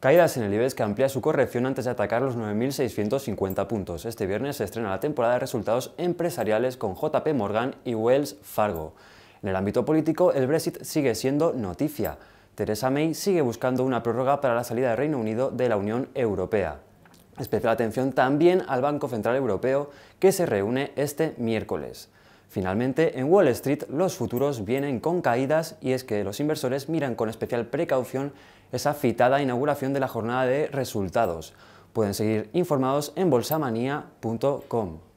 Caídas en el IBEX que amplía su corrección antes de atacar los 9.650 puntos. Este viernes se estrena la temporada de resultados empresariales con JP Morgan y Wells Fargo. En el ámbito político, el Brexit sigue siendo noticia. Theresa May sigue buscando una prórroga para la salida del Reino Unido de la Unión Europea. Especial atención también al Banco Central Europeo, que se reúne este miércoles. Finalmente, en Wall Street los futuros vienen con caídas y es que los inversores miran con especial precaución esa citada inauguración de la jornada de resultados. Pueden seguir informados en bolsamanía.com.